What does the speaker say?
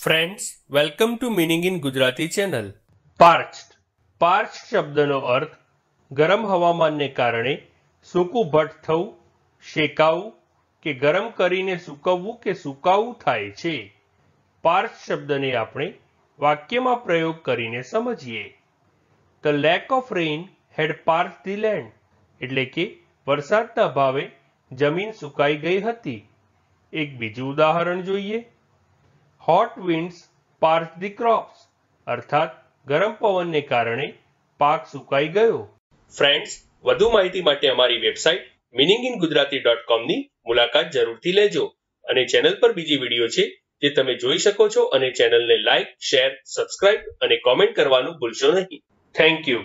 friends welcome to meaning in Gujarati channel parched parched શબ્દનો અર્થ ગરમ હવામાનને કારણે સૂકું ભટ્ટ થવું શેકાવું કે ગરમ કરીને સૂકવવું કે સૂકાવું થાય છે પાર્ચ શબ્દને આપણે વાક્યમાં પ્રયોગ કરીને સમજીએ the lack of rain had parched the land એટલે કે વરસાદના ભાવે જમીન સુકાઈ ગઈ હતી એક બીજું ઉદાહરણ જોઈએ hot winds parch the crops અર્થાત ગરમ પવનને કારણે પાક સુકાઈ ગયો ફ્રેન્ડ્સ વધુ માહિતી માટે અમારી website meaning in Gujarati dot કોમની મુલાકાત જરૂરથી લેજો અને ચેનલ પર બીજી વિડીયો છે જે તમે જોઈ શકો છો અને ચેનલને લાઇક શેર સબસ્ક્રાઇબ અને કોમેન્ટ કરવાનું ભૂલશો નહીં થેન્ક યુ